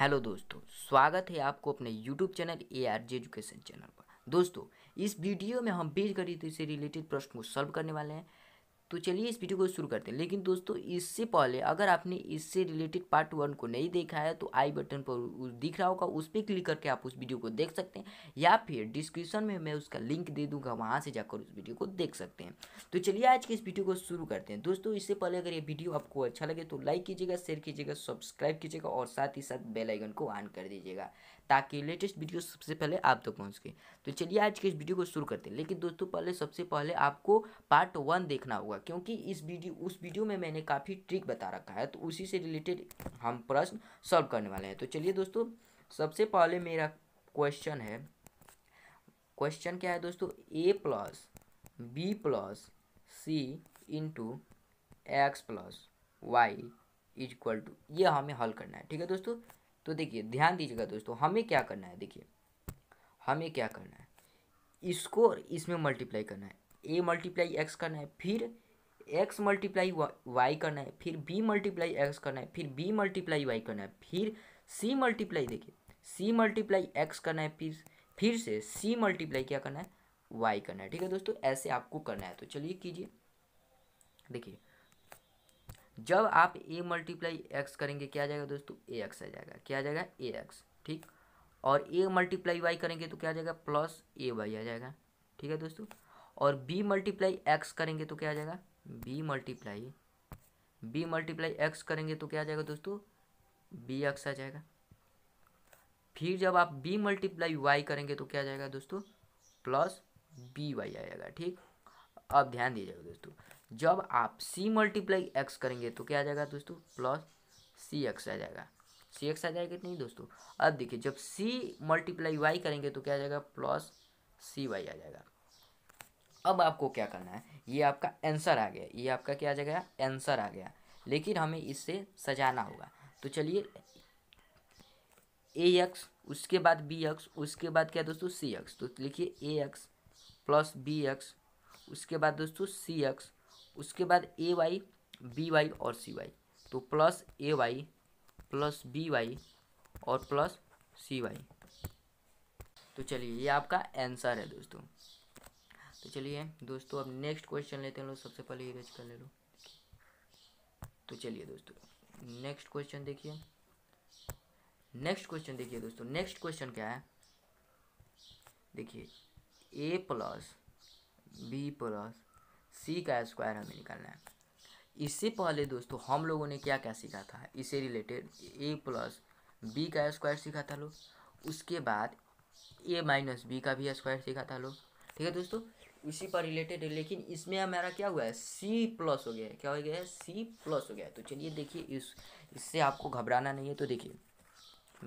hello दोस्तों स्वागत है आपको अपने YouTube channel A R J education channel पर दोस्तों इस वीडियो में हम बीजगणित से रिलेटेड प्रश्न को सॉल्व करने वाले हैं तो चलिए इस वीडियो को शुरू करते हैं लेकिन दोस्तों इससे पहले अगर आपने इससे रिलेटेड पार्ट वन को नहीं देखा है तो आई बटन पर दिख रहा होगा उस पर क्लिक करके आप उस वीडियो को देख सकते हैं या फिर डिस्क्रिप्शन में मैं उसका लिंक दे दूंगा वहाँ से जाकर उस वीडियो को देख सकते हैं तो चलिए आज के इस वीडियो को शुरू करते हैं दोस्तों इससे पहले अगर ये वीडियो आपको अच्छा लगे तो लाइक कीजिएगा शेयर कीजिएगा सब्सक्राइब कीजिएगा और साथ ही साथ बेलाइकन को ऑन कर दीजिएगा ताकि लेटेस्ट वीडियो सबसे पहले आप तक तो पहुँच सके तो चलिए आज के इस वीडियो को शुरू करते हैं लेकिन दोस्तों पहले सबसे पहले आपको पार्ट वन देखना होगा क्योंकि इस वीडियो उस वीडियो में मैंने काफ़ी ट्रिक बता रखा है तो उसी से रिलेटेड हम प्रश्न सॉल्व करने वाले हैं तो चलिए दोस्तों सबसे पहले मेरा क्वेश्चन है क्वेश्चन क्या है दोस्तों a plus B plus c into x plus y is equal to ये हमें हल करना है ठीक है दोस्तों तो देखिए ध्यान दीजिएगा दोस्तों हमें क्या करना है देखिए हमें क्या करना है इसको इसमें मल्टीप्लाई करना है ए मल्टीप्लाई एक्स करना है फिर एक्स मल्टीप्लाई वाई करना है फिर बी मल्टीप्लाई एक्स करना है फिर बी मल्टीप्लाई वाई करना है फिर सी मल्टीप्लाई देखिए सी मल्टीप्लाई एक्स करना है फिर फिर से सी मल्टीप्लाई क्या करना है वाई करना है ठीक है दोस्तों ऐसे आपको करना है तो चलिए कीजिए देखिए जब आप ए मल्टीप्लाई एक्स करेंगे क्या आ जाएगा दोस्तों ए एक्स आ जाएगा क्या आ जाएगा ए एक्स ठीक और ए मल्टीप्लाई वाई करेंगे तो क्या आ जाएगा प्लस ए वाई आ जाएगा ठीक है दोस्तों और बी मल्टीप्लाई एक्स करेंगे तो क्या आ जाएगा b multiply b multiply x करेंगे तो क्या आ जाएगा दोस्तों बी एक्स आ जाएगा फिर जब आप बी मल्टीप्लाई वाई करेंगे तो क्या आ जाएगा दोस्तों प्लस बी वाई आ जाएगा ठीक अब ध्यान दीजिएगा दोस्तों जब आप सी मल्टीप्लाई एक्स करेंगे तो क्या आ जाएगा दोस्तों प्लस सी एक्स आ जाएगा सी एक्स आ जाएगा नहीं दोस्तों अब देखिए जब सी मल्टीप्लाई वाई करेंगे तो क्या आ जाएगा प्लस सी वाई आ जाएगा अब आपको क्या करना है ये आपका आंसर आ गया ये आपका क्या आ जाएगा आंसर आ गया लेकिन हमें इससे सजाना होगा तो चलिए ए एक्स उसके बाद बी एक्स उसके बाद क्या दोस्तों सी एक्स तो लिखिए a x plus b x उसके बाद दोस्तों सी एक्स उसके बाद ए वाई बी वाई और सी वाई तो plus a y plus b y और प्लस सी वाई तो चलिए ये आपका आंसर है दोस्तों तो चलिए दोस्तों अब नेक्स्ट क्वेश्चन लेते हैं लोग सबसे पहले ये रेज कर ले लो तो चलिए दोस्तों नेक्स्ट क्वेश्चन देखिए नेक्स्ट क्वेश्चन देखिए दोस्तों नेक्स्ट क्वेश्चन क्या है देखिए a plus B plus c का स्क्वायर हमें निकालना है इससे पहले दोस्तों हम लोगों ने क्या क्या सीखा था इससे रिलेटेड ए प्लस बी का स्क्वायर सीखा था लोग उसके बाद ए माइनस बी का भी स्क्वायर सीखा था लोग ठीक है दोस्तों इसी पर रिलेटेड है लेकिन इसमें हमारा क्या हुआ है सी प्लस हो गया है क्या हो गया है सी प्लस हो गया है तो चलिए देखिए इस इससे आपको घबराना नहीं है तो देखिए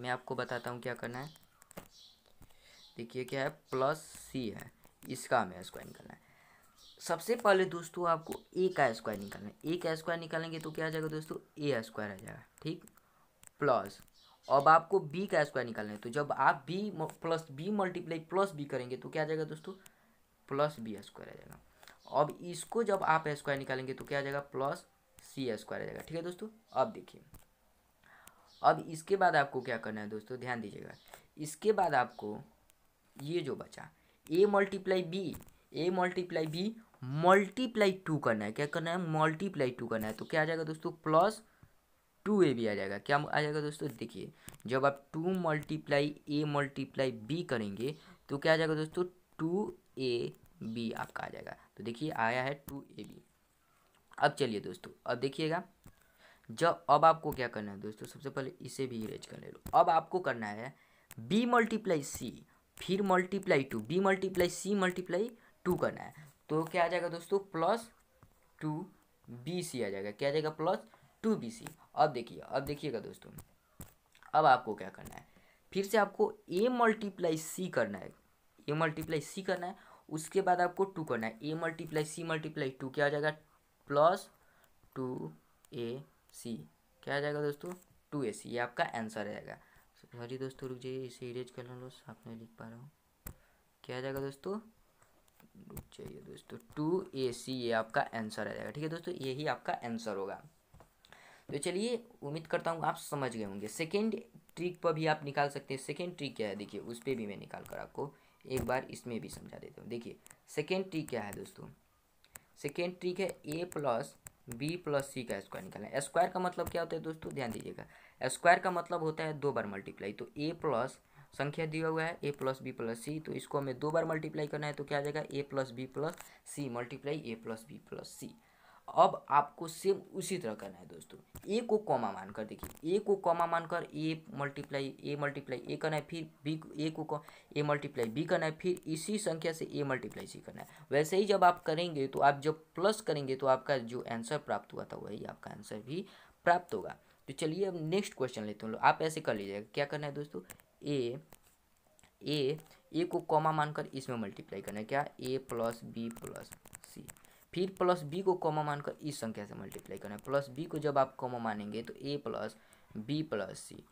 मैं आपको बताता हूँ क्या करना है देखिए क्या है प्लस सी है इसका हमें स्क्वायर निकलना है सबसे पहले दोस्तों आपको ए का स्क्वायर निकालना है ए का स्क्वायर निकालेंगे तो क्या आ जाएगा दोस्तों ए स्क्वायर आ जाएगा ठीक प्लस अब आपको बी का स्क्वायर निकालना है तो जब आप b plus b multiply plus b करेंगे तो क्या आ जाएगा दोस्तों प्लस बी स्क्वायर आ जाएगा अब इसको जब आप स्क्वायर निकालेंगे तो क्या आ जाएगा प्लस सी स्क्वायर आ जाएगा ठीक है दोस्तों अब देखिए अब इसके बाद आपको क्या करना है दोस्तों ध्यान दीजिएगा इसके बाद आपको ये जो बचा a multiply b a multiply b multiply two करना है क्या करना है मल्टीप्लाई टू करना है तो क्या आ जाएगा दोस्तों प्लस टू ए भी आ जाएगा क्या आ जाएगा दोस्तों देखिए जब आप two multiply a multiply b करेंगे तो क्या आ जाएगा दोस्तों टू ए बी आपका आ जाएगा तो देखिए आया है टू ए बी अब चलिए दोस्तों अब देखिएगा जब अब आपको क्या करना है दोस्तों सबसे पहले इसे भी इरेज कर ले लो अब आपको करना है बी मल्टीप्लाई सी फिर multiply two b multiply c multiply two करना है तो क्या आ जाएगा दोस्तों प्लस टू बी सी आ जाएगा क्या आ जाएगा प्लस टू बी सी अब देखिए अब देखिएगा दोस्तों अब आपको क्या करना है फिर से आपको ए मल्टीप्लाई सी करना है ए मल्टीप्लाई सी करना है उसके बाद आपको टू करना है a multiply c multiply two क्या आ जाएगा प्लस टू ए सी क्या आ जाएगा दोस्तों टू ए सी ये आपका आंसर आएगा सॉरी दोस्तों रुक जाइए इसे इरेज कर लो साफ नहीं लिख पा रहा हूँ क्या आ जाएगा दोस्तों चाहिए दोस्तों टू ए सी ये आपका आंसर आ जाएगा ठीक है दोस्तों यही आपका आंसर होगा तो चलिए उम्मीद करता हूँ आप समझ गए होंगे सेकेंड ट्रिक पर भी आप निकाल सकते हैं सेकेंड ट्रिक क्या है देखिए उस पर भी मैं निकाल कर आपको एक बार इसमें भी समझा देता हूँ देखिए सेकेंड ट्रिक क्या है दोस्तों सेकेंड ट्रिक है ए प्लस बी प्लस सी का स्क्वायर निकालना है स्क्वायर का मतलब क्या होता है दोस्तों ध्यान दीजिएगा स्क्वायर का मतलब होता है दो बार मल्टीप्लाई तो ए प्लस संख्या दिया हुआ है ए प्लस बी प्लस सी तो इसको हमें दो बार मल्टीप्लाई करना है तो क्या आ जाएगा ए plus B plus c multiply a plus B plus c अब आपको सेम उसी तरह करना है दोस्तों ए को कॉमा मानकर देखिए ए को कॉमा मानकर ए मल्टीप्लाई ए मल्टीप्लाई ए करना है फिर बी ए को ए मल्टीप्लाई बी करना है फिर इसी संख्या से ए मल्टीप्लाई सी करना है वैसे ही जब आप करेंगे तो आप जब प्लस करेंगे तो आपका जो आंसर प्राप्त हुआ था वही आपका आंसर भी प्राप्त होगा तो चलिए अब नेक्स्ट क्वेश्चन लेते हैं आप ऐसे कर लीजिएगा क्या करना है दोस्तों ए ए ए को कॉमा मानकर इसमें मल्टीप्लाई करना है क्या a plus B plus c फिर प्लस बी को कॉमा मानकर इस संख्या से मल्टीप्लाई करना है प्लस बी को जब आप कॉमा मानेंगे तो a plus B plus c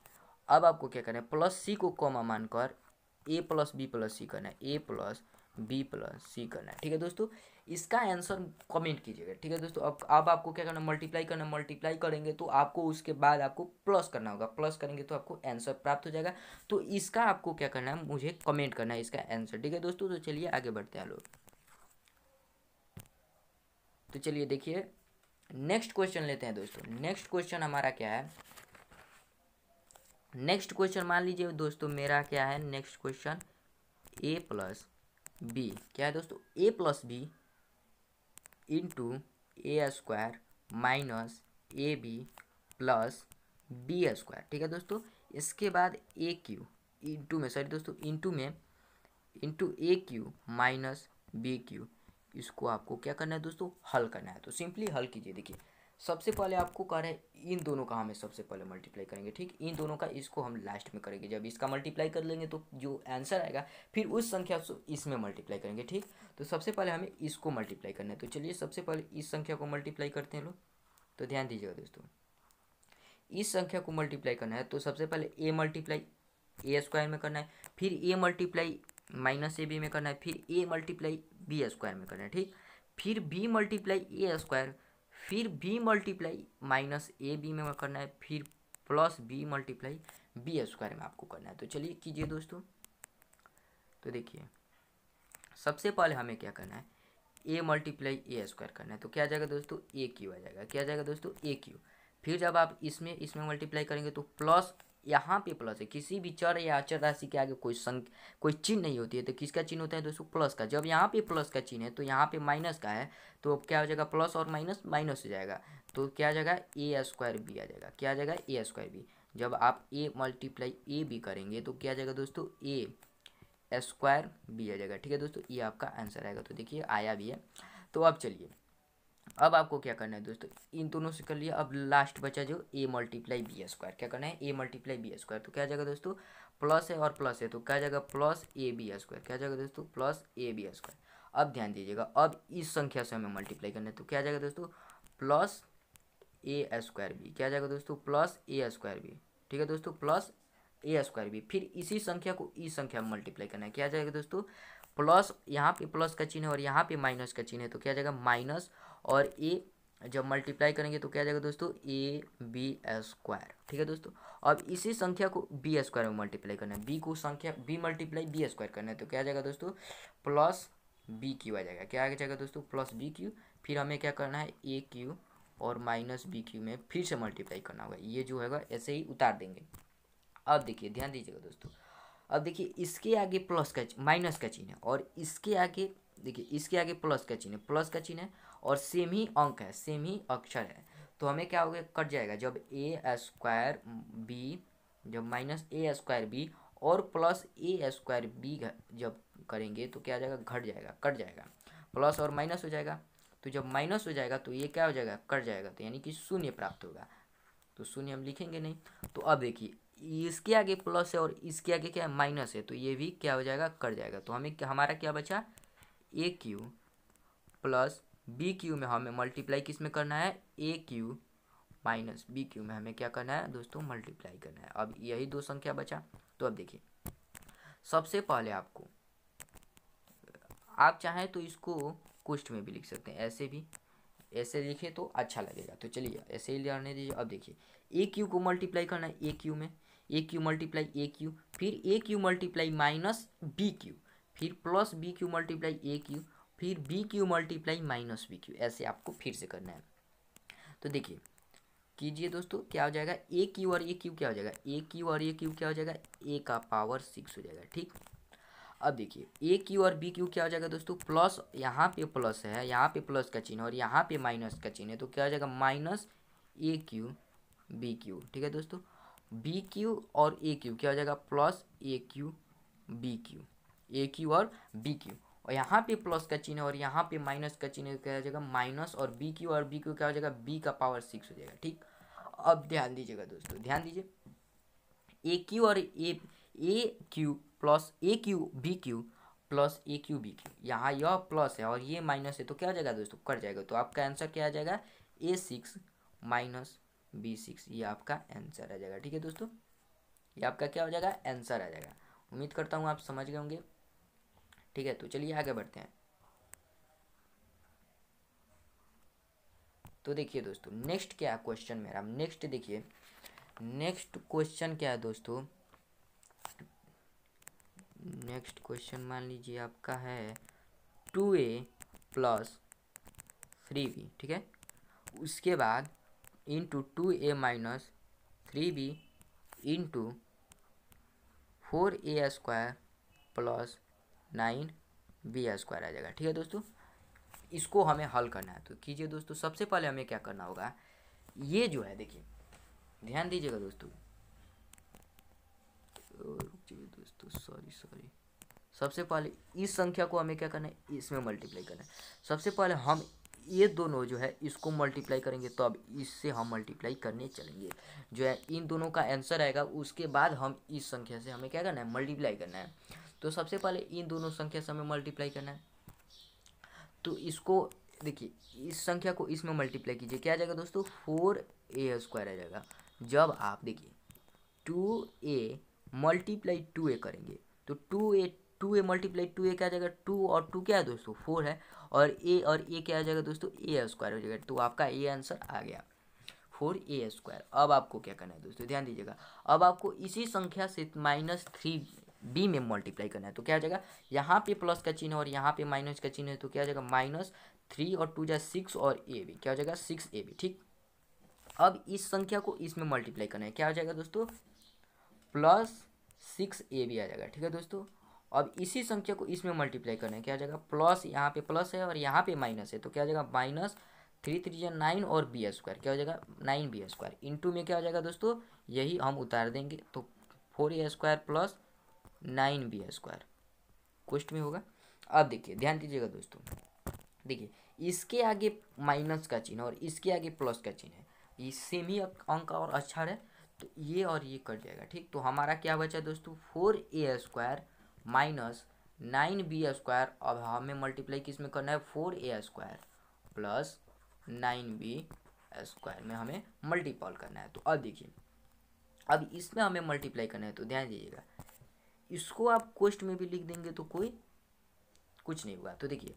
अब आपको क्या करना है प्लस सी को कॉमा मानकर A plus B plus C करना है ए प्लस बी प्लस सी करना है ठीक है दोस्तों इसका आंसर कमेंट कीजिएगा ठीक है दोस्तों अब अब आपको क्या करना मल्टीप्लाई करना मल्टीप्लाई करेंगे तो आपको उसके बाद आपको प्लस करना होगा प्लस करेंगे तो आपको आंसर प्राप्त हो जाएगा तो इसका आपको क्या करना है मुझे कमेंट करना है इसका आंसर ठीक है दोस्तों तो चलिए आगे बढ़ते हैं लोग तो चलिए देखिए नेक्स्ट क्वेश्चन लेते हैं दोस्तों नेक्स्ट क्वेश्चन हमारा क्या है नेक्स्ट क्वेश्चन मान लीजिए दोस्तों मेरा क्या है next question a plus b क्या है दोस्तों a plus b into a square minus a B plus B square ठीक है दोस्तों इसके बाद ए क्यू इंटू में सॉरी दोस्तों इंटू में into a cube minus b cube इसको आपको क्या करना है दोस्तों हल करना है तो सिंपली हल कीजिए देखिए सबसे पहले आपको कह रहे हैं इन दोनों का हमें सबसे पहले मल्टीप्लाई करेंगे ठीक इन दोनों का इसको हम लास्ट में करेंगे जब इसका मल्टीप्लाई कर लेंगे तो जो आंसर आएगा फिर उस संख्या को इसमें मल्टीप्लाई करेंगे ठीक तो सबसे पहले हमें इसको मल्टीप्लाई करना है तो चलिए सबसे पहले इस संख्या को मल्टीप्लाई करते हैं लोग तो ध्यान दीजिएगा दोस्तों इस संख्या को मल्टीप्लाई करना है तो सबसे पहले ए मल्टीप्लाई ए स्क्वायर में करना है फिर a multiply minus a b में करना है फिर ए मल्टीप्लाई बी स्क्वायर में करना है ठीक फिर बी मल्टीप्लाई ए स्क्वायर फिर b multiply minus a b में करना है फिर plus b multiply b square में आपको करना है तो चलिए कीजिए दोस्तों तो देखिए सबसे पहले हमें क्या करना है ए मल्टीप्लाई ए स्क्वायर करना है तो क्या जाएगा दोस्तों ए क्यू आ जाएगा क्या जाएगा दोस्तों ए क्यू फिर जब आप इसमें इसमें मल्टीप्लाई करेंगे तो प्लस यहाँ पे प्लस है किसी भी चर या अचर राशि के आगे कोई संख कोई चिन्ह नहीं होती है तो किसका चिन्ह होता है दोस्तों प्लस का जब यहाँ पे प्लस का चिन्ह है तो यहाँ पे माइनस का है तो अब क्या हो जाएगा प्लस और माइनस माइनस हो जाएगा तो क्या आ जाएगा ए स्क्वायर बी आ जाएगा क्या आ जाएगा ए स्क्वायर बी जब आप ए मल्टीप्लाई ए बी करेंगे तो क्या आ जाएगा दोस्तों ए स्क्वायर बी आ जाएगा ठीक है दोस्तों ये आपका आंसर आएगा तो देखिए आया भी है तो अब चलिए अब आपको क्या करना है दोस्तों इन दोनों से कर लिया अब लास्ट बचा जो ए मल्टीप्लाई बी स्क्वायर क्या करना है ए मल्टीप्लाई बी स्क्वायर तो क्या जाएगा दोस्तों प्लस है और प्लस है तो क्या जाएगा प्लस ए बी स्क्वायर क्या जाएगा दोस्तों प्लस ए बी स्क्वायर अब ध्यान दीजिएगा अब इस संख्या से हमें मल्टीप्लाई करना है तो क्या जाएगा दोस्तों प्लस ए स्क्वायर बी क्या जाएगा दोस्तों प्लस ए स्क्वायर बी ठीक है दोस्तों प्लस ए स्क्वायर बी फिर इसी संख्या को इस संख्या में मल्टीप्लाई करना है क्या जाएगा दोस्तों प्लस यहाँ पे प्लस का चिन्ह है और यहाँ पे माइनस का चिन्ह है तो क्या जाएगा माइनस और ए जब मल्टीप्लाई करेंगे तो क्या जाएगा दोस्तों ए बी स्क्वायर ठीक है दोस्तों अब इसी संख्या को बी स्क्वायर में मल्टीप्लाई करना है बी को संख्या बी मल्टीप्लाई बी स्क्वायर करना है तो क्या जाएगा दोस्तों प्लस बी क्यू आ जाएगा क्या आ जाएगा दोस्तों प्लस बी क्यू फिर हमें क्या करना है ए क्यू और माइनस बी क्यू में फिर से मल्टीप्लाई करना होगा ये जो है ऐसे ही उतार देंगे अब देखिए ध्यान दीजिएगा दोस्तों अब देखिए इसके आगे प्लस का माइनस का चिन्ह है और इसके आगे देखिए इसके आगे प्लस का चिन्ह है प्लस का चिन्ह है और सेम ही अंक है सेम ही अक्षर है तो हमें क्या होगा कट जाएगा जब ए स्क्वायर बी जब माइनस ए स्क्वायर बी और प्लस ए स्क्वायर बी जब करेंगे तो क्या आ जाएगा घट जाएगा कट जाएगा प्लस और माइनस हो जाएगा तो जब माइनस हो जाएगा तो ये क्या हो जाएगा कट जाएगा तो यानी कि शून्य प्राप्त होगा तो शून्य हम लिखेंगे नहीं तो अब देखिए इसके आगे प्लस है और इसके आगे क्या है माइनस है तो ये भी क्या हो जाएगा कट जाएगा तो हमें हमारा क्या बचा a cube plus b cube में हमें मल्टीप्लाई किस में करना है a cube minus b cube में हमें क्या करना है दोस्तों मल्टीप्लाई करना है अब यही दो संख्या बचा तो अब देखिए सबसे पहले आपको आप चाहें तो इसको कोष्ट में भी लिख सकते हैं ऐसे भी ऐसे लिखे तो अच्छा लगेगा तो चलिए ऐसे ही लेने दीजिए अब देखिए ए क्यू को मल्टीप्लाई करना है ए क्यू में a cube multiply a cube फिर a cube multiply minus b cube फिर plus b cube multiply a cube फिर b cube multiply minus b cube ऐसे आपको फिर से करना है तो देखिए कीजिए दोस्तों क्या हो जाएगा ए क्यू और ए क्यू क्या हो जाएगा ए क्यू और ए क्यू क्या हो जाएगा ए का पावर सिक्स हो जाएगा ठीक अब देखिए ए क्यू और बी क्यू क्या हो जाएगा दोस्तों प्लस यहाँ पे प्लस है यहाँ पे प्लस का चिन्ह और यहाँ पे माइनस का चिन्ह है तो क्या हो जाएगा minus a cube b cube ठीक है दोस्तों बी क्यू और ए क्यू क्या हो जाएगा plus a cube b cube a cube और बी क्यू और यहाँ पे प्लस का चिन्ह और यहाँ पे माइनस का चिन्ह क्या हो जाएगा माइनस और बी क्यू और बी क्यू क्या हो जाएगा बी का पावर सिक्स हो जाएगा ठीक अब ध्यान दीजिएगा दोस्तों ध्यान दीजिए ए क्यू और a a cube plus a cube b cube plus a cube b cube यहाँ यह प्लस है और ये माइनस है तो क्या हो जाएगा दोस्तों कट जाएगा तो आपका आंसर क्या आ जाएगा a six minus b six ये आपका आंसर आ जाएगा ठीक है दोस्तों ये आपका क्या हो जाएगा आंसर आ जाएगा उम्मीद करता हूँ आप समझ गए होंगे ठीक है तो चलिए आगे बढ़ते हैं तो देखिए दोस्तों नेक्स्ट क्या है क्वेश्चन मेरा नेक्स्ट देखिए नेक्स्ट क्वेश्चन क्या है दोस्तों नेक्स्ट क्वेश्चन मान लीजिए आपका है two a plus three b ठीक है उसके बाद इंटू टू ए minus three B into four ए square plus nine b square आ जाएगा ठीक है दोस्तों इसको हमें हल करना है तो कीजिए दोस्तों सबसे पहले हमें क्या करना होगा ये जो है देखिए ध्यान दीजिएगा दोस्तों दोस्तों सॉरी सॉरी सबसे पहले इस संख्या को हमें क्या करना है इसमें मल्टीप्लाई करना है सबसे पहले हम ये दोनों जो है इसको मल्टीप्लाई करेंगे तो अब इससे हम मल्टीप्लाई करने चलेंगे जो है इन दोनों का आंसर आएगा उसके बाद हम इस संख्या से हमें क्या करना है मल्टीप्लाई करना है तो सबसे पहले इन दोनों संख्या से हमें मल्टीप्लाई करना है तो इसको देखिए इस संख्या को इसमें मल्टीप्लाई कीजिए क्या आ जाएगा दोस्तों फोर ए स्क्वायर आ जाएगा जब आप देखिए two a multiply two a करेंगे तो two a two a multiply two a क्या आ जाएगा टू और टू क्या है दोस्तों फोर है और ए और ए क्या आ जाएगा दोस्तों ए स्क्वायर हो जाएगा तो आपका ए आंसर आ गया फोर ए स्क्वायर अब आपको क्या करना है दोस्तों ध्यान दीजिएगा अब आपको इसी संख्या से माइनस थ्री बी में मल्टीप्लाई करना है तो क्या हो जाएगा यहाँ पे प्लस का चिन्ह और यहाँ पे माइनस का चिन्ह है तो क्या हो जाएगा माइनस थ्री और टू जाए सिक्स और ए बी क्या हो जाएगा सिक्स ए बी ठीक अब इस संख्या को इसमें मल्टीप्लाई करना है क्या हो जाएगा दोस्तों प्लस सिक्स ए बी आ जाएगा ठीक है दोस्तों अब इसी संख्या को इसमें मल्टीप्लाई करना है क्या हो जाएगा प्लस यहाँ पे प्लस है और यहाँ पे माइनस है तो क्या हो जाएगा माइनस थ्री थ्री या नाइन और बी स्क्वायर क्या हो जाएगा नाइन बी स्क्वायर इंटू में क्या हो जाएगा दोस्तों यही हम उतार देंगे तो फोर ए square plus nine b square question में होगा अब देखिए ध्यान दीजिएगा दोस्तों देखिए इसके आगे माइनस का चिन्ह और इसके आगे प्लस का चिन्ह है ये सेम ही अंक और अच्छा है तो ये और ये कट जाएगा ठीक तो हमारा क्या बचा दोस्तों फोर ए square minus nine b square अब हमें मल्टीप्लाई किस में करना है फोर ए square plus nine b square में हमें मल्टीपल करना है तो अब देखिए अब इसमें हमें मल्टीप्लाई करना है तो ध्यान दीजिएगा इसको आप कोष्ट में भी लिख देंगे तो कोई कुछ नहीं होगा तो देखिए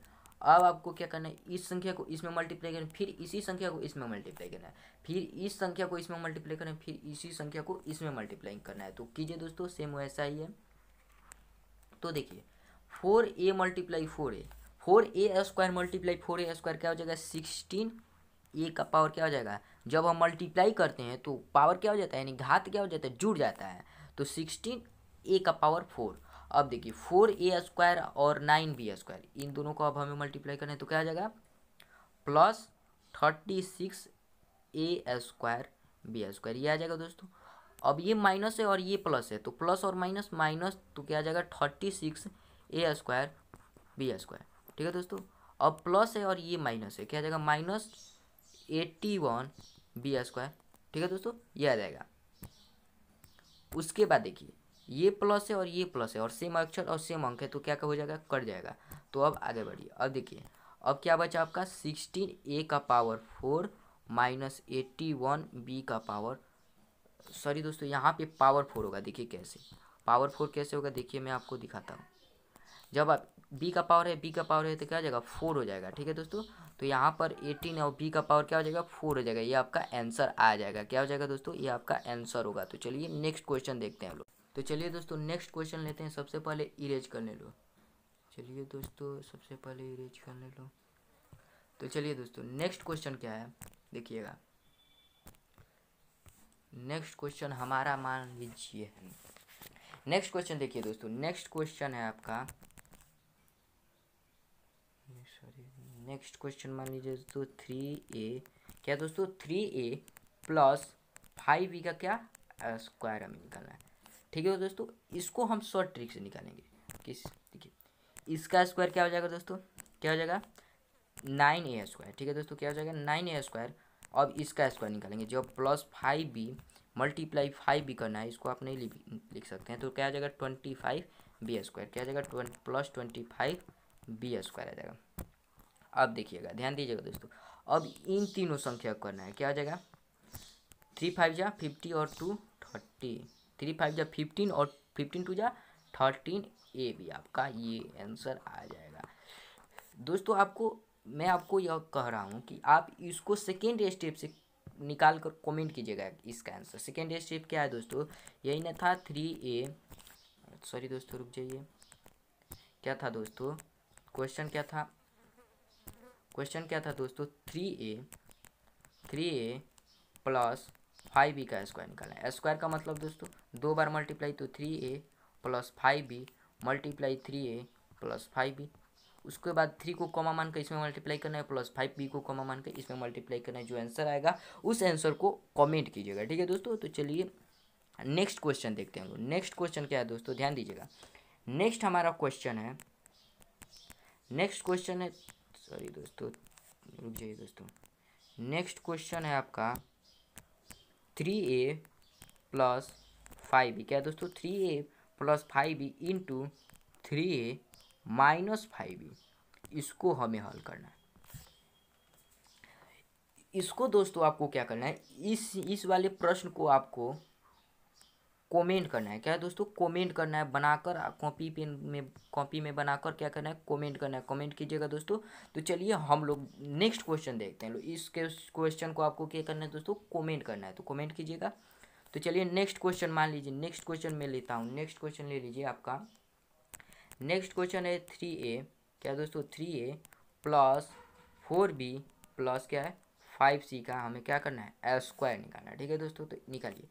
अब आपको क्या करना है इस संख्या को इसमें मल्टीप्लाई करना फिर इसी संख्या को इसमें मल्टीप्लाई करना है फिर इस संख्या को इसमें मल्टीप्लाई करना है फिर इसी संख्या को इसमें मल्टीप्लाइंग करना है तो कीजिए दोस्तों सेम वैसा ही है तो देखिए four a multiply four a four A square multiply four A square क्या हो जाएगा सिक्सटीन ए का पावर क्या हो जाएगा जब हम मल्टीप्लाई करते हैं तो पावर क्या हो जाता है यानी घात क्या हो जाता है जुड़ जाता है तो सिक्सटीन ए का पावर फोर अब देखिए फोर ए स्क्वायर और नाइन बी स्क्वायर इन दोनों को अब हमें मल्टीप्लाई करें तो क्या आ जाएगा plus thirty six a square b square ये आ जाएगा दोस्तों अब ये माइनस है और ये प्लस है तो प्लस और माइनस माइनस तो क्या आ जाएगा thirty six a square b square ठीक है दोस्तों अब प्लस है और ये माइनस है क्या आ जाएगा minus eighty one b square ठीक है दोस्तों ये आ जाएगा उसके बाद देखिए ये प्लस है और ये प्लस है और सेम अक्षर और सेम अंक है तो क्या क्या हो जाएगा कट जाएगा तो अब आगे बढ़िए अब देखिए अब क्या बचा आपका सिक्सटीन ए का power four minus eighty one b का पावर सॉरी दोस्तों यहाँ पे पावर फोर होगा देखिए कैसे पावर फोर कैसे होगा देखिए मैं आपको दिखाता हूँ जब आप बी का पावर है बी का पावर है तो क्या हो जाएगा फोर हो जाएगा ठीक है दोस्तों तो यहाँ पर एटीन और बी का पावर क्या हो जाएगा फोर हो जाएगा ये आपका आंसर आ जाएगा क्या हो जाएगा दोस्तों ये आपका आंसर होगा तो चलिए नेक्स्ट क्वेश्चन देखते हैं हम लोग तो चलिए दोस्तों नेक्स्ट क्वेश्चन लेते हैं सबसे पहले इरेज कर ले लो चलिए दोस्तों सबसे पहले इरेज ले लो तो चलिए दोस्तों नेक्स्ट क्वेश्चन क्या है देखिएगा नेक्स्ट क्वेश्चन हमारा मान लीजिए नेक्स्ट क्वेश्चन देखिए दोस्तों नेक्स्ट क्वेश्चन है आपका सॉरी नेक्स्ट क्वेश्चन मान लीजिए दोस्तों थ्री ए क्या दोस्तों three a plus five e का क्या स्क्वायर uh, हमें निकालना है ठीक है दोस्तों इसको हम शॉर्ट ट्रिक से निकालेंगे किस देखिए इसका स्क्वायर क्या हो जाएगा दोस्तों क्या हो जाएगा नाइन ए स्क्वायर ठीक है दोस्तों क्या हो जाएगा नाइन ए स्क्वायर अब इसका स्क्वायर निकालेंगे जो plus five b multiply five B करना है इसको आप नहीं लिख सकते हैं तो क्या हो जाएगा ट्वेंटी फाइव बी स्क्वायर क्या हो जाएगा plus twenty five b square आ जाएगा अब देखिएगा ध्यान दीजिएगा दोस्तों अब इन तीनों संख्या करना है क्या हो जाएगा थ्री फाइव जा फिफ्टी और टू थर्टी थ्री फाइव जा फिफ्टीन और फिफ्टीन टू जा थर्टीन ए भी आपका ये आंसर आ जाएगा दोस्तों आपको मैं आपको यह कह रहा हूँ कि आप इसको सेकेंड स्टेप से निकाल कर कॉमेंट कीजिएगा इसका आंसर सेकेंड स्टेप क्या है दोस्तों यही ना था थ्री ए सॉरी दोस्तों रुक जाइए क्या था दोस्तों क्वेश्चन क्या था क्वेश्चन क्या था दोस्तों three a three a plus five b का स्क्वायर निकालना है स्क्वायर का मतलब दोस्तों दो बार मल्टीप्लाई तो three a plus five b multiply three a plus five b उसके बाद थ्री को कॉमा मानकर इसमें मल्टीप्लाई करना है प्लस फाइव बी को कॉमा कर इसमें मल्टीप्लाई करना है जो आंसर आएगा उस आंसर को कमेंट कीजिएगा ठीक है दोस्तों तो चलिए नेक्स्ट क्वेश्चन देखते हैं हम लोग नेक्स्ट क्वेश्चन क्या है दोस्तों ध्यान दीजिएगा नेक्स्ट हमारा क्वेश्चन है नेक्स्ट क्वेश्चन है सॉरी दोस्तों रुक जाइए दोस्तों नेक्स्ट क्वेश्चन है आपका थ्री ए प्लस फाइव क्या है दोस्तों three a plus five b into three a minus five b इसको हमें हल करना है इसको दोस्तों आपको क्या करना है इस इस वाले प्रश्न को आपको कमेंट करना है क्या है दोस्तों कमेंट करना है बनाकर कॉपी पेन में कॉपी में बनाकर क्या करना है कमेंट करना है कमेंट कीजिएगा दोस्तों तो चलिए हम लोग नेक्स्ट क्वेश्चन देखते हैं इस क्वेश्चन को आपको क्या करना है दोस्तों कमेंट करना है तो कमेंट कीजिएगा तो चलिए नेक्स्ट क्वेश्चन मान लीजिए नेक्स्ट क्वेश्चन मैं लेता हूँ नेक्स्ट क्वेश्चन ले लीजिए आपका नेक्स्ट क्वेश्चन है थ्री ए क्या दोस्तों three a plus four B plus क्या है फाइव सी का हमें क्या करना है स्क्वायर निकालना है ठीक है दोस्तों तो निकालिए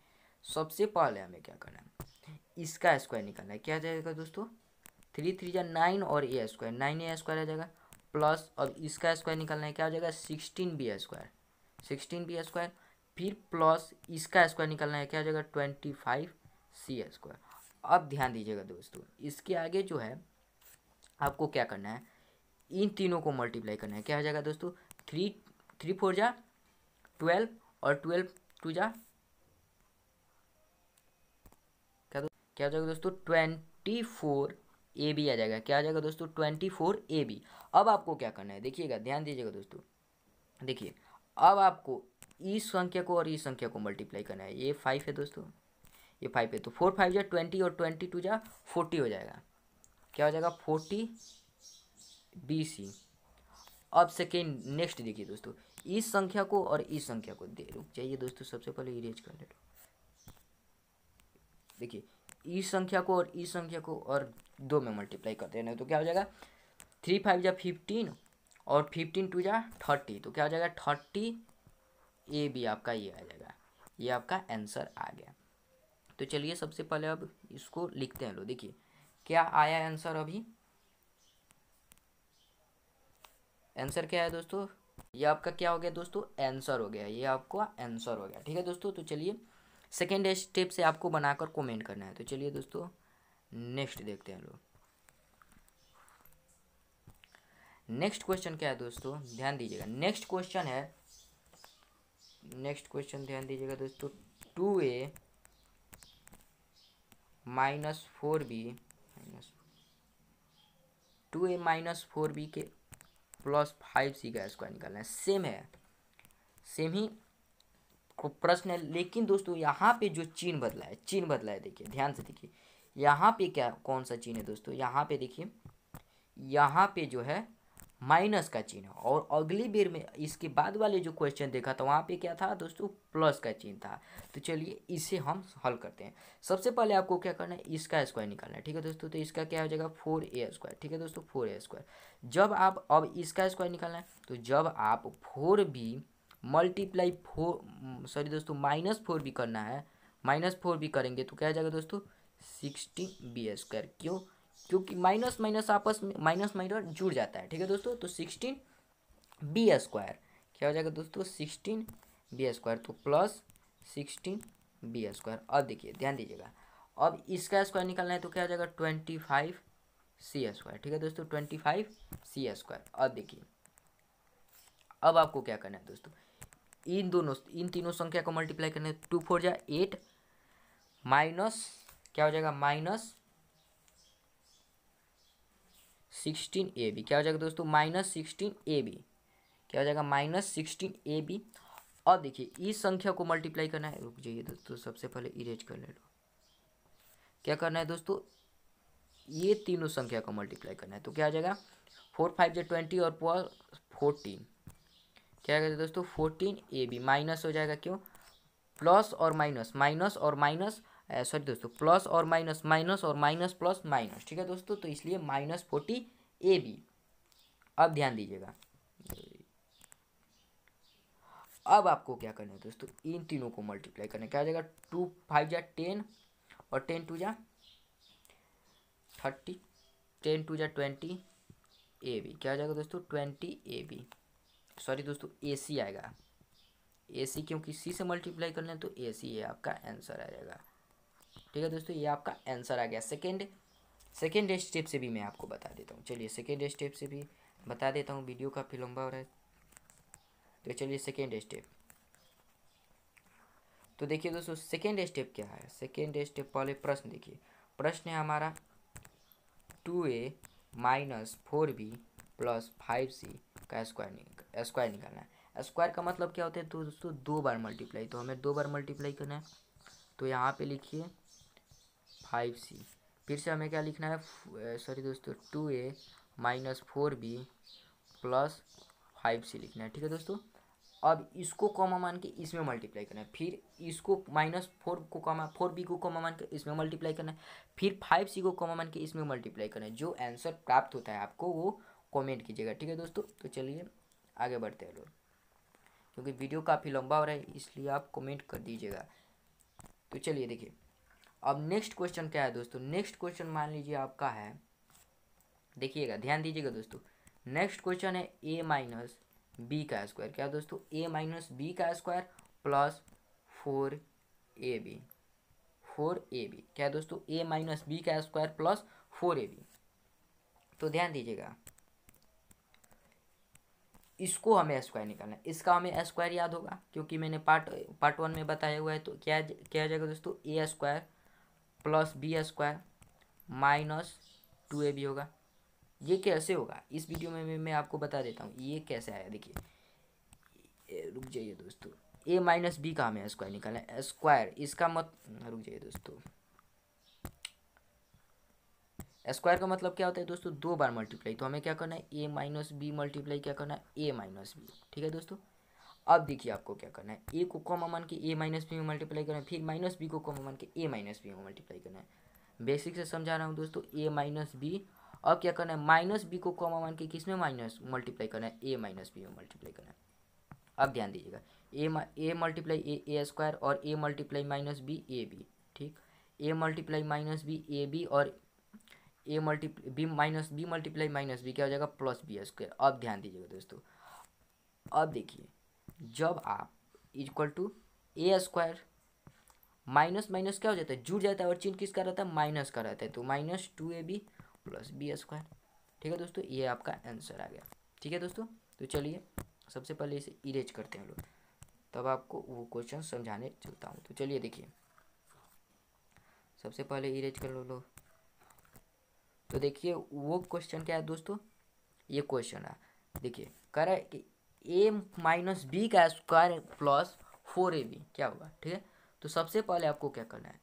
सबसे पहले हमें क्या करना है इसका स्क्वायर निकालना है क्या जाएगा दोस्तों थ्री थ्री या नाइन और A square nine A square आ जाएगा प्लस अब इसका स्क्वायर निकालना है क्या हो जाएगा sixteen B square sixteen B square फिर प्लस इसका स्क्वायर निकालना है क्या हो जाएगा ट्वेंटी फाइव सी स्क्वायर अब ध्यान दीजिएगा दोस्तों इसके आगे जो है आपको क्या करना है इन तीनों को मल्टीप्लाई करना है क्या हो जाएगा दोस्तों थ्री थ्री फोर जा ट्वेल्व और ट्वेल्व टू जा क्या क्या हो जाएगा दोस्तों ट्वेंटी फोर ए बी आ जाएगा क्या आ जाएगा दोस्तों ट्वेंटी फोर ए बी अब आपको क्या करना है देखिएगा ध्यान दीजिएगा दोस्तों देखिए अब आपको इस संख्या को और इस संख्या को मल्टीप्लाई करना है ये फाइव है दोस्तों ये फाइव है तो फोर फाइव जा ट्वेंटी और ट्वेंटी टू जा फोर्टी हो जाएगा क्या हो जाएगा फोर्टी बी सी अब सेकेंड नेक्स्ट देखिए दोस्तों इस संख्या को और इस संख्या को दे रुक जाइए दोस्तों सबसे पहले इरेज कर ले देखिए इस संख्या को और इस संख्या को और दो में मल्टीप्लाई कर देना तो क्या हो जाएगा थ्री फाइव जा फिफ्टीन और फिफ्टीन टू जा थर्टी तो क्या हो जाएगा थर्टी ए भी आपका ये आ जाएगा ये आपका आंसर आ गया तो चलिए सबसे पहले अब इसको लिखते हैं लो देखिए क्या आया आंसर अभी आंसर क्या है दोस्तों ये आपका क्या हो गया दोस्तों आंसर हो गया ये आपका आंसर हो गया ठीक है दोस्तों तो चलिए सेकेंड स्टेप से आपको बनाकर कमेंट करना है तो चलिए दोस्तों नेक्स्ट देखते हैं लोग नेक्स्ट क्वेश्चन क्या है दोस्तों ध्यान दीजिएगा नेक्स्ट क्वेश्चन है नेक्स्ट क्वेश्चन ध्यान दीजिएगा दोस्तों टू ए minus four B minus two ए माइनस फोर बी के प्लस फाइव सी का स्क्वायर निकालना है सेम है सेम ही प्रश्न है लेकिन दोस्तों यहाँ पे जो चीन बदला है चीन बदला है देखिए ध्यान से देखिए यहाँ पे क्या कौन सा चीन है दोस्तों यहाँ पे देखिए यहाँ पे जो है माइनस का चिन्ह और अगली बेर में इसके बाद वाले जो क्वेश्चन देखा था वहाँ पे क्या था दोस्तों प्लस का चिन्ह था तो चलिए इसे हम हल करते हैं सबसे पहले आपको क्या करना है इसका स्क्वायर निकालना है ठीक है दोस्तों तो इसका क्या हो जाएगा फोर ए स्क्वायर ठीक है दोस्तों फोर ए स्क्वायर जब आप अब इसका स्क्वायर निकालना है तो जब आप four B multiply four sorry दोस्तों माइनस फोर भी करना है माइनस फोर भी करेंगे तो क्या हो जाएगा दोस्तों सिक्सटीन बी स्क्वायर क्यों क्योंकि माइनस माइनस आपस में माइनस माइनस जुड़ जाता है ठीक है दोस्तों तो सिक्सटीन बी स्क्वायर क्या हो जाएगा दोस्तों सिक्सटीन बी स्क्वायर तो प्लस सिक्सटीन बी स्क्वायर अब देखिए ध्यान दीजिएगा अब इसका स्क्वायर निकालना है तो क्या हो जाएगा ट्वेंटी फाइव सी स्क्वायर ठीक है दोस्तों ट्वेंटी फाइव सी स्क्वायर अब देखिए अब आपको क्या करना है दोस्तों इन दोनों इन तीनों संख्या को मल्टीप्लाई करना है टू फोर जा एट माइनस क्या हो जाएगा माइनस सिक्सटीन ए बी क्या हो जाएगा दोस्तों माइनस सिक्सटीन ए बी क्या हो जाएगा माइनस सिक्सटीन ए बी और देखिए इस संख्या को मल्टीप्लाई करना है रुक जाइए दोस्तों सबसे पहले इरेज कर ले लो क्या करना है दोस्तों ये तीनों संख्या को मल्टीप्लाई करना है तो क्या आ जाएगा फोर फाइव जे ट्वेंटी और पॉल फोर्टीन क्या कहते हैं दोस्तों फोर्टीन ए बी माइनस हो जाएगा क्यों प्लस और माइनस माइनस और माइनस सॉरी दोस्तों प्लस और माइनस माइनस और माइनस प्लस माइनस ठीक है दोस्तों तो इसलिए माइनस फोर्टी ए बी अब ध्यान दीजिएगा अब आपको क्या करना है दोस्तों इन तीनों को मल्टीप्लाई करना क्या हो जाएगा टू फाइव जा टेन और टेन टू जा थर्टी टेन टू जा ट्वेंटी ए बी क्या हो जाएगा दोस्तों ट्वेंटी ए बी सॉरी दोस्तों ए सी आएगा ए सी क्योंकि सी से मल्टीप्लाई कर लें तो ए सी ये आपका आंसर आ जाएगा ठीक है दोस्तों ये आपका आंसर आ गया सेकेंड सेकेंड स्टेप से भी मैं आपको बता देता हूँ चलिए सेकेंड स्टेप से भी बता देता हूँ वीडियो काफ़ी लंबा हो रहा है तो चलिए सेकेंड स्टेप तो देखिए दोस्तों सेकेंड स्टेप क्या है सेकेंड स्टेप पहले प्रश्न देखिए प्रश्न है हमारा टू ए minus four B plus five C का स्क्वायर निक, स्क्वायर निकालना है स्क्वायर का मतलब क्या होता है तो दोस्तों दो बार मल्टीप्लाई तो हमें दो बार मल्टीप्लाई करना है तो यहाँ पे लिखिए फाइव सी फिर से हमें क्या लिखना है सॉरी दोस्तों टू ए minus four B plus five C लिखना है ठीक है दोस्तों अब इसको कॉमा मान के इसमें मल्टीप्लाई करना है फिर इसको माइनस फोर को कॉमा फोर बी को कॉमा मान के इसमें मल्टीप्लाई करना है फिर फाइव सी को कॉमा मान के इसमें मल्टीप्लाई करना है जो आंसर प्राप्त होता है आपको वो कमेंट कीजिएगा ठीक है दोस्तों तो चलिए आगे बढ़ते हैं लोग क्योंकि वीडियो काफ़ी लंबा हो रहा है इसलिए आप कॉमेंट कर दीजिएगा तो चलिए देखिए अब नेक्स्ट क्वेश्चन क्या है दोस्तों नेक्स्ट क्वेश्चन मान लीजिए आपका है देखिएगा ध्यान दीजिएगा दोस्तों नेक्स्ट क्वेश्चन है ए माइनस बी का स्क्वायर क्या दोस्तों ए माइनस बी का square plus four A B four A B क्या दोस्तों ए माइनस बी का square plus four A B तो ध्यान दीजिएगा इसको हमें स्क्वायर निकालना है इसका हमें स्क्वायर याद होगा क्योंकि मैंने पार्ट पार्ट वन में बताया हुआ है तो क्या क्या जाएगा दोस्तों A square plus B square minus two A B होगा ये कैसे होगा इस वीडियो में मैं आपको बता देता हूँ ये कैसे आया देखिए रुक जाइए दोस्तों ए माइनस बी का हमें स्क्वायर निकालना है स्क्वायर इसका मत रुक जाइए दोस्तों स्क्वायर का मतलब क्या होता है दोस्तों दो बार मल्टीप्लाई तो हमें क्या करना है ए माइनस बी मल्टीप्लाई क्या करना है ए माइनस बी ठीक है दोस्तों अब देखिए आपको क्या करना है ए को कॉमा मान के ए माइनस बी में मल्टीप्लाई करना है फिर माइनस बी को कॉमा मान के ए माइनस बी में मल्टीप्लाई करना है बेसिक से समझा रहा हूँ दोस्तों ए माइनस बी अब क्या करना है माइनस बी को कॉमा मान के किस में माइनस मल्टीप्लाई करना है ए माइनस बी में मल्टीप्लाई करना है अब ध्यान दीजिएगा ए A multiply A A square और A multiply minus B A B ठीक A multiply minus B A B और A multiply B minus B multiply minus B क्या हो जाएगा प्लस बी स्क्वायर अब ध्यान दीजिएगा दोस्तों अब देखिए जब आप equal to A square minus minus क्या हो जाता है जुड़ जाता है और चिन्ह किसका रहता है माइनस का रहता है तो minus two A B plus B square ठीक है दोस्तों ये आपका आंसर आ गया ठीक है दोस्तों तो चलिए सबसे पहले इसे इरेज करते हैं लोग तब आपको वो क्वेश्चन समझाने चलता हूँ तो चलिए देखिए सबसे पहले इरेज कर लो लोग तो देखिए वो क्वेश्चन क्या है दोस्तों ये क्वेश्चन है देखिए कह रहा है कि ए माइनस बी का square plus four A B क्या होगा ठीक है तो सबसे पहले आपको क्या करना है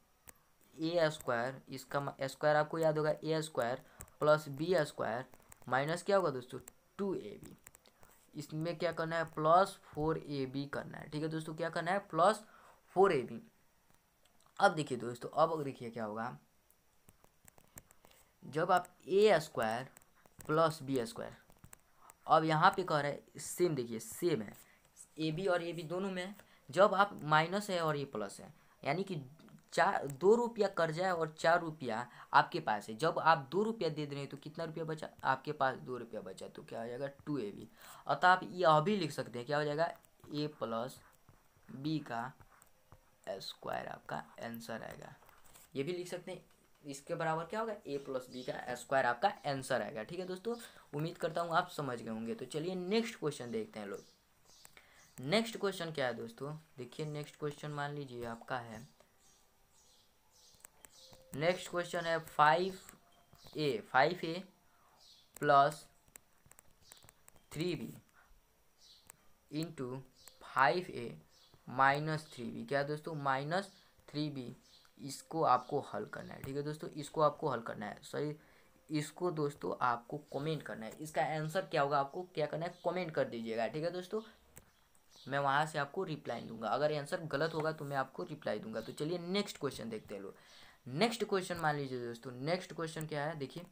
ए स्क्वायर इसका स्क्वायर आपको याद होगा A square plus B square minus क्या होगा दोस्तों टू ए बी इसमें क्या करना है प्लस फोर ए बी करना है ठीक है दोस्तों क्या करना है प्लस फोर ए बी अब देखिए दोस्तों अब देखिए क्या होगा जब आप A square plus B square अब यहाँ पे कह रहा है सेम देखिए सेम है ए बी और ए बी दोनों में जब आप माइनस है और ये प्लस है यानी कि चार दो रुपया कर्जा है और चार रुपया आपके पास है जब आप दो रुपया दे दे रहे हैं तो कितना रुपया बचा आपके पास दो रुपया बचा तो क्या हो जाएगा टू ए बी अतः आप ये अभी लिख सकते हैं क्या हो जाएगा ए प्लस बी का स्क्वायर आपका आंसर आएगा ये भी लिख सकते हैं इसके बराबर क्या होगा ए प्लस बी का स्क्वायर आपका आंसर आएगा ठीक है दोस्तों उम्मीद करता हूँ आप समझ गए होंगे तो चलिए नेक्स्ट क्वेश्चन देखते हैं लोग नेक्स्ट क्वेश्चन क्या है दोस्तों देखिए नेक्स्ट क्वेश्चन मान लीजिए आपका है नेक्स्ट क्वेश्चन है five A five A plus three B into five A minus three B क्या दोस्तों माइनस थ्री बी इसको आपको हल करना है ठीक है दोस्तों इसको आपको हल करना है सही इसको दोस्तों आपको कमेंट करना है इसका आंसर क्या होगा आपको क्या करना है कमेंट कर दीजिएगा ठीक है दोस्तों मैं वहाँ से आपको रिप्लाई दूंगा अगर आंसर गलत होगा तो मैं आपको रिप्लाई दूंगा तो चलिए नेक्स्ट क्वेश्चन देखते हैं लोग नेक्स्ट क्वेश्चन मान लीजिए दोस्तों नेक्स्ट क्वेश्चन क्या है देखिए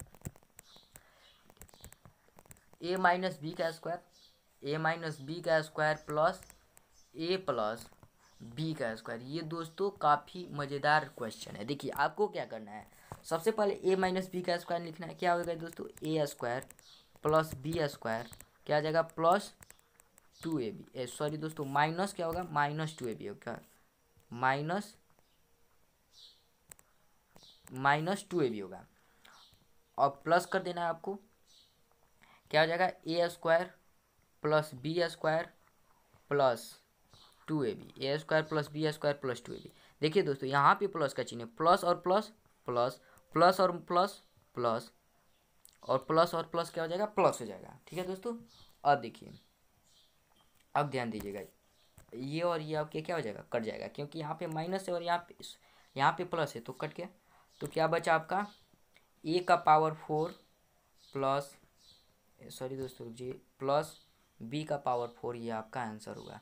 ए माइनस बी का स्क्वायर ए माइनस बी का square plus A plus B का स्क्वायर ये दोस्तों काफ़ी मज़ेदार क्वेश्चन है देखिए आपको क्या करना है सबसे पहले ए माइनस बी का स्क्वायर लिखना है क्या होगा दोस्तों A square plus B square क्या आ जाएगा plus two A B sorry दोस्तों माइनस क्या होगा माइनस टू ए बी होगा minus minus two A B होगा और प्लस कर देना है आपको क्या हो जाएगा A square plus B square plus two A B A square plus B square plus two A B देखिए दोस्तों यहाँ पे प्लस का चिन्ह प्लस और प्लस प्लस प्लस और प्लस प्लस और प्लस और प्लस क्या हो जाएगा प्लस हो जाएगा ठीक है दोस्तों अब देखिए अब ध्यान दीजिएगा ये और ये आपके क्या हो जाएगा कट जाएगा क्योंकि यहाँ पे माइनस है और यहाँ पे यहाँ पे प्लस है तो कट गया तो क्या बचा आपका ए का पावर फोर प्लस सॉरी दोस्तों जी प्लस बी का पावर फोर ये आपका आंसर हुआ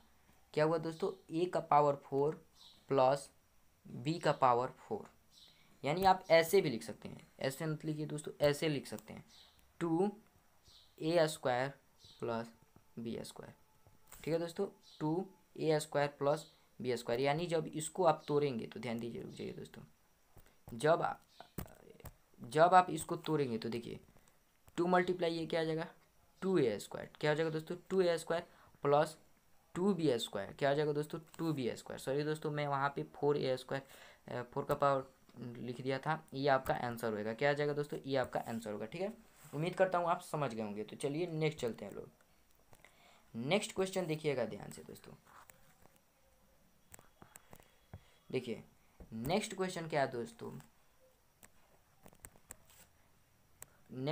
क्या हुआ दोस्तों ए का पावर फोर प्लस बी का पावर फोर यानी आप ऐसे भी लिख सकते हैं ऐसे मत लिखिए दोस्तों ऐसे लिख सकते हैं two A square plus B square ठीक है दोस्तों two A square plus B square यानी जब इसको आप तोड़ेंगे तो ध्यान दीजिए रुक जाइए दोस्तों जब जब आप इसको तोड़ेंगे तो देखिए टू मल्टीप्लाई ये क्या आ जाएगा टू ए स्क्वायर क्या हो जाएगा दोस्तों two A square plus two B square क्या हो जाएगा दोस्तों टू बी स्क्वायर सॉरी दोस्तों मैं वहाँ पे फोर ए स्क्वायर फोर का पावर लिख दिया था ये आपका आंसर होएगा क्या आ जाएगा दोस्तों ये आपका आंसर होगा ठीक है उम्मीद करता हूँ आप समझ गए होंगे तो चलिए नेक्स्ट चलते हैं लोग नेक्स्ट क्वेश्चन देखिएगा ध्यान से दोस्तों देखिए नेक्स्ट क्वेश्चन क्या है दोस्तों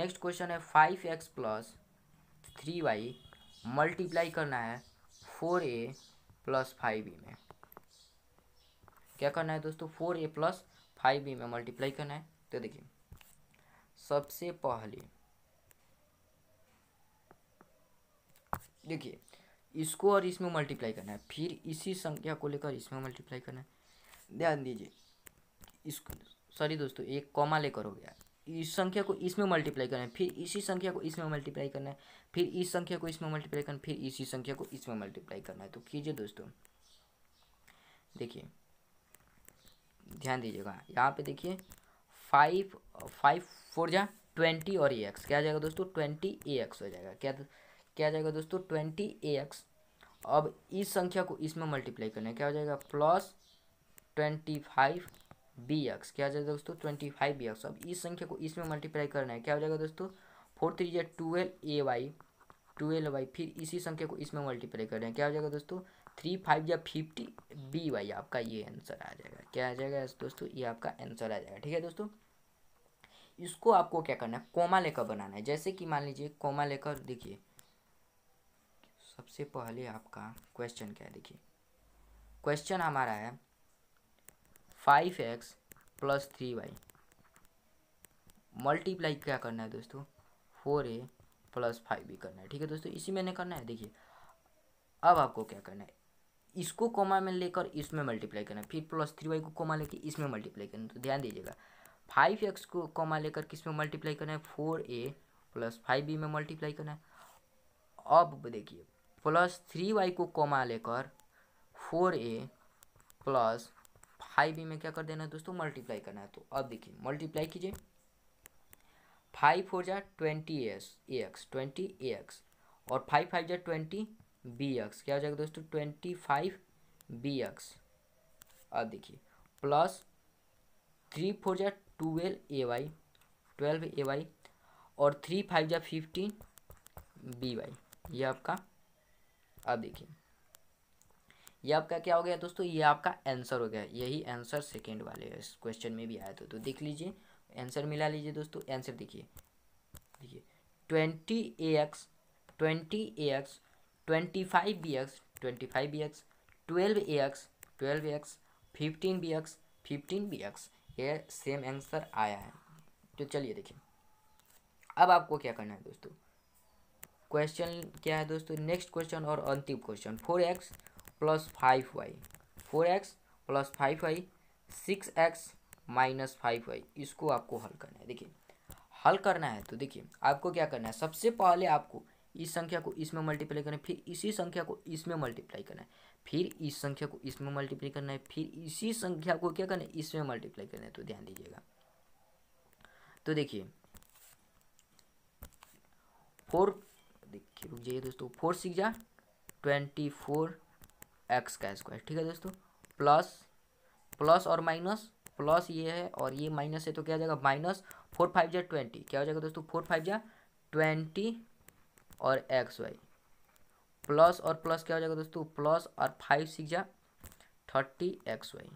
नेक्स्ट क्वेश्चन है five X plus three Y multiply करना है four A plus five E में क्या करना है दोस्तों four A plus five E में मल्टीप्लाई करना है तो देखिए सबसे पहले देखिए इसको और इसमें मल्टीप्लाई करना है फिर इसी संख्या को लेकर इसमें मल्टीप्लाई करना है ध्यान दीजिए इसको सॉरी दोस्तों एक कॉमा लेकर हो गया इस संख्या को इसमें मल्टीप्लाई करना है फिर इसी संख्या को इसमें मल्टीप्लाई करना है फिर इस संख्या को इसमें मल्टीप्लाई करना फिर इसी संख्या को इसमें मल्टीप्लाई करना है तो कीजिए दोस्तों देखिए ध्यान दीजिएगा यहाँ पे देखिए फाइव फाइव फोर जा ट्वेंटी और ए एक्स क्या जाएगा दोस्तों ट्वेंटी ए एक्स हो जाएगा क्या क्या जाएगा दोस्तों ट्वेंटी ए एक्स अब इस संख्या को इसमें मल्टीप्लाई करना है क्या हो जाएगा plus twenty five B X क्या हो जाएगा दोस्तों ट्वेंटी फाइव बी एक्स अब इस संख्या को इसमें मल्टीप्लाई करना है क्या हो जाएगा दोस्तों फोर थ्री या twelve A Y twelve Y फिर इसी संख्या को इसमें मल्टीप्लाई करना है क्या हो जाएगा दोस्तों थ्री फाइव या फिफ्टी बी वाई आपका ये आंसर आ जाएगा क्या आ जाएगा दोस्तों ये आपका आंसर आ जाएगा ठीक है दोस्तों इसको आपको क्या करना है कोमा लेकर बनाना है जैसे कि मान लीजिए कोमा लेकर देखिए सबसे पहले आपका क्वेश्चन क्या है देखिए क्वेश्चन हमारा है five X plus three Y multiply क्या करना है दोस्तों four A plus five B करना है ठीक है दोस्तों इसी मैंने करना है देखिए अब आपको क्या करना है इसको कोमा में लेकर इसमें मल्टीप्लाई करना है फिर प्लस थ्री वाई को कोमा लेकर इसमें मल्टीप्लाई करना है तो ध्यान दीजिएगा फाइव एक्स को कोमा लेकर किस में मल्टीप्लाई करना है four A plus five B में मल्टीप्लाई करना है अब देखिए प्लस थ्री वाई को कोमा लेकर four A plus five B में क्या कर देना है दोस्तों मल्टीप्लाई करना है तो अब देखिए मल्टीप्लाई कीजिए फाइव फोर जा ट्वेंटी एस A X twenty A X और फाइव फाइव जा ट्वेंटी बी एक्स क्या हो जाएगा दोस्तों ट्वेंटी फाइव बी एक्स अब देखिए प्लस थ्री फोर जा twelve A Y twelve A Y और थ्री फाइव जा फिफ्टीन बी वाई ये आपका अब देखिए ये आपका क्या हो गया दोस्तों ये आपका आंसर हो गया यही आंसर सेकेंड वाले इस क्वेश्चन में भी आया था तो देख लीजिए आंसर मिला लीजिए दोस्तों आंसर देखिए देखिए twenty A X twenty A X twenty five B X twenty five B X twelve A X twelve X fifteen B X fifteen B X ये सेम आंसर आया है तो चलिए देखिए अब आपको क्या करना है दोस्तों क्वेश्चन क्या है दोस्तों नेक्स्ट क्वेश्चन और अंतिम question four X plus five Y four X plus five Y six X minus five Y इसको आपको हल करना है देखिए हल करना है तो देखिए आपको क्या करना है सबसे पहले आपको इस संख्या को इसमें मल्टीप्लाई करना है फिर इसी संख्या को इसमें मल्टीप्लाई करना है फिर इस संख्या को इसमें मल्टीप्लाई करना है फिर इसी संख्या को क्या करना है इसमें मल्टीप्लाई करना है तो ध्यान दीजिएगा तो देखिए फोर देखिए रुक जाइए दोस्तों फोर सिक्स जा ट्वेंटी फोर एक्स का स्क्वायर ठीक है दोस्तों प्लस प्लस और माइनस प्लस ये है और ये माइनस है तो क्या हो जाएगा माइनस फोर फाइव जा ट्वेंटी क्या हो जाएगा दोस्तों फोर फाइव जा ट्वेंटी और एक्स वाई प्लस और प्लस क्या हो जाएगा दोस्तों प्लस और फाइव सिक्स जा थर्टी एक्स वाई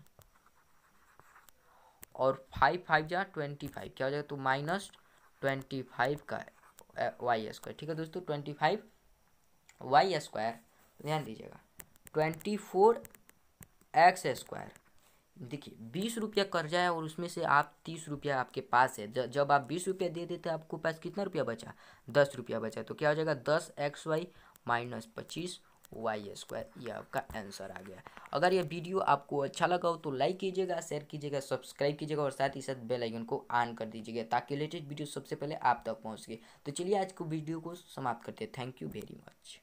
और फाइव फाइव जा ट्वेंटी फाइव क्या हो जाएगा तो माइनस ट्वेंटी फाइव का वाई स्क्वायर ठीक है दोस्तों ट्वेंटी फाइव वाई स्क्वायर ध्यान दीजिएगा ट्वेंटी फोर एक्स स्क्वायर देखिए बीस रुपया कर्जा है और उसमें से आप तीस रुपया आपके पास है जब आप बीस रुपया दे देते हैं आपको पास कितना रुपया बचा दस रुपया बचा तो क्या हो जाएगा दस एक्स वाई माइनस पच्चीस वाई स्क्वायर ये आपका आंसर आ गया अगर यह वीडियो आपको अच्छा लगा हो तो लाइक कीजिएगा शेयर कीजिएगा सब्सक्राइब कीजिएगा और साथ ही साथ बेल आइकन को ऑन कर दीजिएगा ताकि लेटेस्ट वीडियो सबसे पहले आप तक पहुँच सके तो चलिए आज को वीडियो को समाप्त करते हैं थैंक यू वेरी मच